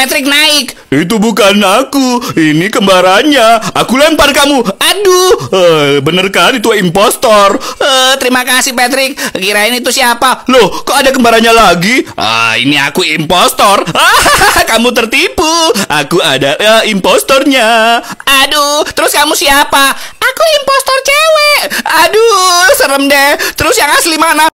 Patrick naik. Itu bukan aku, ini kembarannya. Aku lempar kamu. Aduh, eh, bener kan itu impostor. Eh, terima kasih Patrick. Kira ini itu siapa? Loh, kok ada kembarannya lagi? Ah, ini aku impostor. kamu tertipu. Aku ada uh, impostornya. Aduh, terus kamu siapa? Aku impostor cewek. Aduh, serem deh. Terus yang asli mana?